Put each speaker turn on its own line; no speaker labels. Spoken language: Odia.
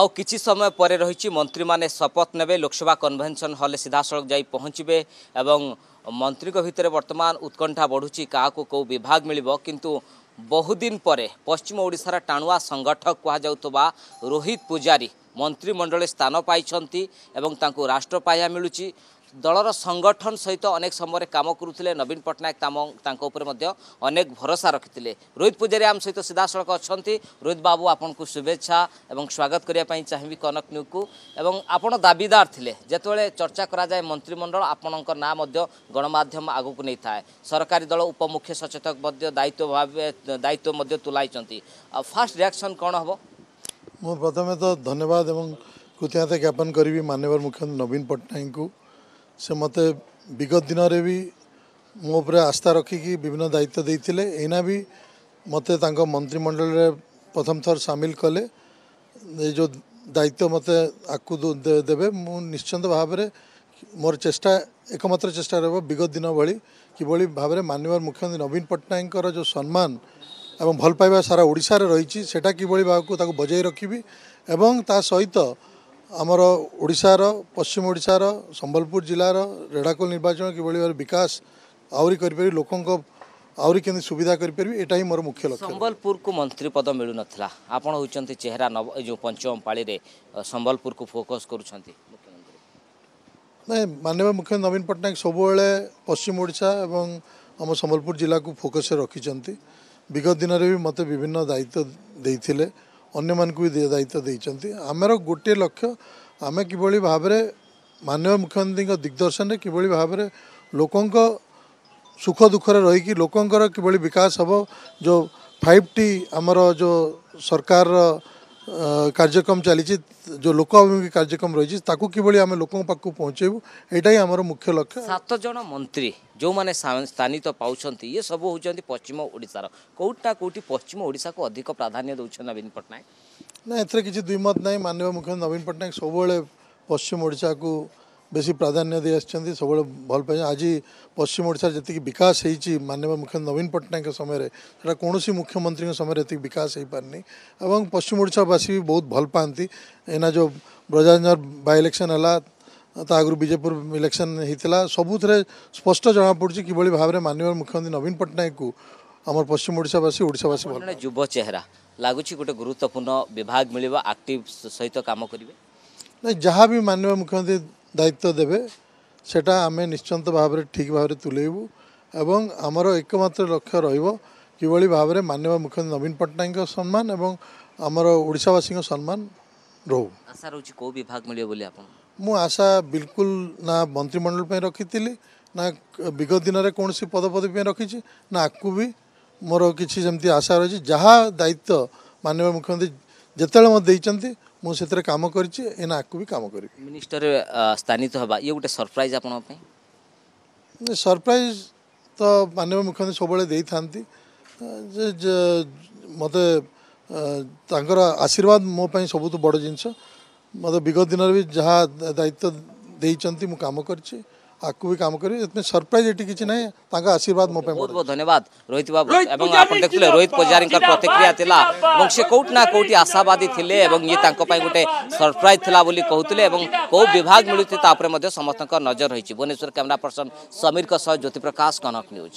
ଆଉ କିଛି ସମୟ ପରେ ରହିଛି ମନ୍ତ୍ରୀମାନେ ଶପଥ ନେବେ ଲୋକସଭା କନଭେନସନ୍ ହଲ୍ରେ ସିଧାସଳଖ ଯାଇ ପହଞ୍ଚିବେ ଏବଂ ମନ୍ତ୍ରୀଙ୍କ ଭିତରେ ବର୍ତ୍ତମାନ ଉତ୍କଣ୍ଠା ବଢ଼ୁଛି କାହାକୁ କେଉଁ ବିଭାଗ ମିଳିବ କିନ୍ତୁ ବହୁଦିନ ପରେ ପଶ୍ଚିମ ଓଡ଼ିଶାର ଟାଣୁଆ ସଂଗଠକ କୁହାଯାଉଥିବା ରୋହିତ ପୂଜାରୀ ମନ୍ତ୍ରିମଣ୍ଡଳରେ ସ୍ଥାନ ପାଇଛନ୍ତି ଏବଂ ତାଙ୍କୁ ରାଷ୍ଟ୍ର ପାହ୍ୟା ମିଳୁଛି ଦଳର ସଂଗଠନ ସହିତ ଅନେକ ସମୟରେ କାମ କରୁଥିଲେ ନବୀନ ପଟ୍ଟନାୟକ ତାମ ତାଙ୍କ ଉପରେ ମଧ୍ୟ ଅନେକ ଭରସା ରଖିଥିଲେ ରୋହିତ ପୂଜାରୀ ଆମ ସହିତ ସିଧାସଳଖ ଅଛନ୍ତି ରୋହିତ ବାବୁ ଆପଣଙ୍କୁ ଶୁଭେଚ୍ଛା ଏବଂ ସ୍ୱାଗତ କରିବା ପାଇଁ ଚାହିଁବି କନକ ନ୍ୟୁକୁ ଏବଂ ଆପଣ ଦାବିଦାର ଥିଲେ ଯେତେବେଳେ ଚର୍ଚ୍ଚା କରାଯାଏ ମନ୍ତ୍ରିମଣ୍ଡଳ ଆପଣଙ୍କ ନାଁ ମଧ୍ୟ ଗଣମାଧ୍ୟମ ଆଗକୁ ନେଇଥାଏ ସରକାରୀ ଦଳ ଉପମୁଖ୍ୟ ସଚେତକ ମଧ୍ୟ ଦାୟିତ୍ୱ ଭାବେ ଦାୟିତ୍ୱ ମଧ୍ୟ ତୁଲାଇଛନ୍ତି ଆଉ ଫାଷ୍ଟ ରିଆକ୍ସନ୍ କ'ଣ ହେବ
ମୁଁ ପ୍ରଥମେ ତ ଧନ୍ୟବାଦ ଏବଂ କୃତଜ୍ଞତା ଜ୍ଞାପନ କରିବି ମାନ୍ୟବର ମୁଖ୍ୟମନ୍ତ୍ରୀ ନବୀନ ପଟ୍ଟନାୟକଙ୍କୁ ସେ ମୋତେ ବିଗତ ଦିନରେ ବି ମୋ ଉପରେ ଆସ୍ଥା ରଖିକି ବିଭିନ୍ନ ଦାୟିତ୍ୱ ଦେଇଥିଲେ ଏଇନା ବି ମୋତେ ତାଙ୍କ ମନ୍ତ୍ରିମଣ୍ଡଳରେ ପ୍ରଥମ ଥର ସାମିଲ କଲେ ଏ ଯେଉଁ ଦାୟିତ୍ୱ ମୋତେ ଆକୁ ଦେବେ ମୁଁ ନିଶ୍ଚିନ୍ତ ଭାବରେ ମୋର ଚେଷ୍ଟା ଏକମାତ୍ର ଚେଷ୍ଟା ରହିବ ବିଗତ ଦିନ ଭଳି କିଭଳି ଭାବରେ ମାନ୍ୟବର ମୁଖ୍ୟମନ୍ତ୍ରୀ ନବୀନ ପଟ୍ଟନାୟକଙ୍କର ଯେଉଁ ସମ୍ମାନ ଏବଂ ଭଲ ପାଇବା ସାରା ଓଡ଼ିଶାରେ ରହିଛି ସେଟା କିଭଳି ଭାବକୁ ତାକୁ ବଜାଇ ରଖିବି ଏବଂ ତା ସହିତ ଆମର ଓଡ଼ିଶାର ପଶ୍ଚିମ ଓଡ଼ିଶାର ସମ୍ବଲପୁର ଜିଲ୍ଲାର ରେଢ଼ାକୁଲ ନିର୍ବାଚନ କିଭଳି ଭାବରେ ବିକାଶ ଆହୁରି କରିପାରିବି ଲୋକଙ୍କ ଆହୁରି କେମିତି ସୁବିଧା କରିପାରିବି ଏଇଟା ହିଁ ମୋର ମୁଖ୍ୟ ଲକ୍ଷ୍ୟ
ସମ୍ବଲପୁରକୁ ମନ୍ତ୍ରୀ ପଦ ମିଳୁନଥିଲା ଆପଣ ହେଉଛନ୍ତି ଚେହେରା ନବ ଯେଉଁ ପଞ୍ଚମ ପାଳିରେ ସମ୍ବଲପୁରକୁ ଫୋକସ୍ କରୁଛନ୍ତି
ନାଇଁ ମାନ୍ୟବ ମୁଖ୍ୟ ନବୀନ ପଟ୍ଟନାୟକ ସବୁବେଳେ ପଶ୍ଚିମ ଓଡ଼ିଶା ଏବଂ ଆମ ସମ୍ବଲପୁର ଜିଲ୍ଲାକୁ ଫୋକସ୍ରେ ରଖିଛନ୍ତି ବିଗତ ଦିନରେ ବି ମୋତେ ବିଭିନ୍ନ ଦାୟିତ୍ୱ ଦେଇଥିଲେ ଅନ୍ୟମାନଙ୍କୁ ବି ଦାୟିତ୍ୱ ଦେଇଛନ୍ତି ଆମର ଗୋଟିଏ ଲକ୍ଷ୍ୟ ଆମେ କିଭଳି ଭାବରେ ମାନ୍ୟ ମୁଖ୍ୟମନ୍ତ୍ରୀଙ୍କ ଦିଗ୍ଦର୍ଶନରେ କିଭଳି ଭାବରେ ଲୋକଙ୍କ ସୁଖ ଦୁଃଖରେ ରହିକି ଲୋକଙ୍କର କିଭଳି ବିକାଶ ହେବ ଯେଉଁ ଫାଇଭ୍ ଟି ଆମର ଯେଉଁ ସରକାରର କାର୍ଯ୍ୟକ୍ରମ ଚାଲିଛି ଯେଉଁ ଲୋକ ଅଭିମୁଖୀ କାର୍ଯ୍ୟକ୍ରମ ରହିଛି ତାକୁ କିଭଳି ଆମେ ଲୋକଙ୍କ ପାଖକୁ ପହଞ୍ଚାଇବୁ ଏଇଟା ହିଁ ଆମର ମୁଖ୍ୟ ଲକ୍ଷ୍ୟ
ସାତ ଜଣ ମନ୍ତ୍ରୀ ଯେଉଁମାନେ ସ୍ଥାନିତ ପାଉଛନ୍ତି ଇଏ ସବୁ ହେଉଛନ୍ତି ପଶ୍ଚିମ ଓଡ଼ିଶାର କେଉଁଠି ନା କେଉଁଠି ପଶ୍ଚିମ ଓଡ଼ିଶାକୁ ଅଧିକ ପ୍ରାଧାନ୍ୟ ଦେଉଛନ୍ତି ନବୀନ ପଟ୍ଟନାୟକ
ନା ଏଥିରେ କିଛି ଦୁଇମତ ନାହିଁ ମାନ୍ୟବ ମୁଖ୍ୟମନ୍ତ୍ରୀ ନବୀନ ପଟ୍ଟନାୟକ ସବୁବେଳେ ପଶ୍ଚିମ ଓଡ଼ିଶାକୁ बेस प्राधान्य दे सब भल पाए आज पश्चिम ओडार जी विकास होती मानव मुख्य नवीन पट्टनायक समय कौन सी मुख्यमंत्री समय विकास हो पारिनी और पश्चिम ओडावासी भी बहुत भल पाती एना जो ब्रजाजर बाय इलेक्शन है आगुरी विजेपुर इलेक्शन होता सबुथे स्पष्ट जमापड़ी कि भाव में मानव मुख्यमंत्री नवीन पट्टनायक आम पश्चिम ओडावासी ओडावासी
युव चेहरा लगुच गोटे गुरुत्वपूर्ण विभाग मिले आक्ट सहित कम करेंगे
ना जहाँ भी मानव मुख्यमंत्री ଦାୟିତ୍ୱ ଦେବେ সেটা ଆମେ ନିଶ୍ଚିନ୍ତ ଭାବରେ ଠିକ୍ ଭାବରେ ତୁଲେଇବୁ ଏବଂ ଆମର ଏକମାତ୍ର ଲକ୍ଷ୍ୟ ରହିବ କିଭଳି ଭାବରେ ମାନ୍ୟବର ମୁଖ୍ୟମନ୍ତ୍ରୀ ନବୀନ ପଟ୍ଟନାୟକଙ୍କ ସମ୍ମାନ ଏବଂ ଆମର ଓଡ଼ିଶାବାସୀଙ୍କ ସମ୍ମାନ
ରହୁ ଆଶା ରହୁଛି କେଉଁ ବିଭାଗ ମିଳିବ ବୋଲି ଆପଣ
ମୁଁ ଆଶା ବିଲକୁଲ ନା ମନ୍ତ୍ରିମଣ୍ଡଳ ପାଇଁ ରଖିଥିଲି ନା ବିଗତ ଦିନରେ କୌଣସି ପଦପଦବୀ ପାଇଁ ରଖିଛି ନା ଆକୁ ବି ମୋର କିଛି ଯେମିତି ଆଶା ରହିଛି ଯାହା ଦାୟିତ୍ୱ ମାନ୍ୟବର ମୁଖ୍ୟମନ୍ତ୍ରୀ ଯେତେବେଳେ ମୋତେ ଦେଇଛନ୍ତି ମୁଁ ସେଥିରେ କାମ କରିଛି ଏନା ଆକୁ ବି କାମ କରିବି
ମିନିଷ୍ଟର ସ୍ଥାନିତ ହେବା ଇଏ ଗୋଟେ ସରପ୍ରାଇଜ୍ ଆପଣଙ୍କ
ପାଇଁ ସରପ୍ରାଇଜ୍ ତ ମାନ୍ୟ ମୁଖ୍ୟମନ୍ତ୍ରୀ ସବୁବେଳେ ଦେଇଥାନ୍ତି ଯେ ମୋତେ ତାଙ୍କର ଆଶୀର୍ବାଦ ମୋ ପାଇଁ ସବୁଠୁ ବଡ଼ ଜିନିଷ ମୋତେ ବିଗତ ଦିନରେ ବି ଯାହା ଦାୟିତ୍ୱ ଦେଇଛନ୍ତି ମୁଁ କାମ କରିଛି ଆଗକୁ ବି କାମ କରିବି ସେଥିପାଇଁ ସରପ୍ରାଇଜ୍ ଏଠି କିଛି ନାହିଁ ତାଙ୍କ ଆଶୀର୍ବାଦ ମୋ ପାଇଁ ବହୁତ ବହୁତ
ଧନ୍ୟବାଦ ରୋହିତ ବାବୁ ଏବଂ ଆପଣ ଦେଖିଲେ ରୋହିତ ପୂଜାରୀଙ୍କ ପ୍ରତିକ୍ରିୟା ଥିଲା ଏବଂ ସେ କୋଉଠି ନା କୋଉଠି ଆଶାବାଦୀ ଥିଲେ ଏବଂ ଇଏ ତାଙ୍କ ପାଇଁ ଗୋଟେ ସରପ୍ରାଇଜ୍ ଥିଲା ବୋଲି କହୁଥିଲେ ଏବଂ କୋଉ ବିଭାଗ ମିଳୁଛି ତା ଉପରେ ମଧ୍ୟ ସମସ୍ତଙ୍କ ନଜର ରହିଛି ଭୁବନେଶ୍ୱର କ୍ୟାମେରା ପର୍ସନ ସମୀରଙ୍କ ସହ ଜ୍ୟୋତିପ୍ରକାଶ କନକ ନ୍ୟୁଜ୍